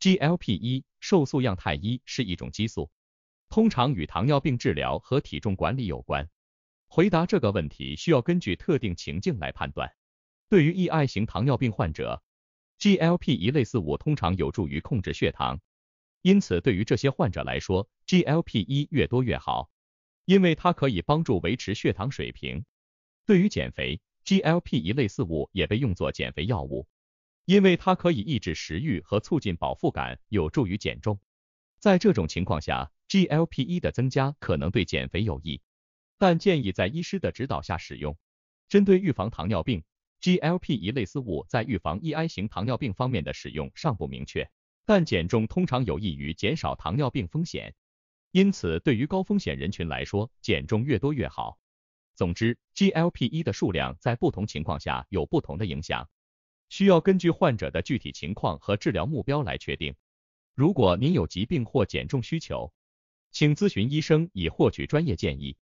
GLP-1 瘦素样肽一是一种激素，通常与糖尿病治疗和体重管理有关。回答这个问题需要根据特定情境来判断。对于 E I 型糖尿病患者，GLP-1 类似物通常有助于控制血糖，因此对于这些患者来说，GLP-1 越多越好，因为它可以帮助维持血糖水平。对于减肥，GLP-1 类似物也被用作减肥药物。因为它可以抑制食欲和促进饱腹感，有助于减重。在这种情况下，GLP-1 的增加可能对减肥有益，但建议在医师的指导下使用。针对预防糖尿病，GLP-1 类似物在预防 E I 型糖尿病方面的使用尚不明确，但减重通常有益于减少糖尿病风险。因此，对于高风险人群来说，减重越多越好。总之，GLP-1 的数量在不同情况下有不同的影响。需要根据患者的具体情况和治疗目标来确定。如果您有疾病或减重需求，请咨询医生以获取专业建议。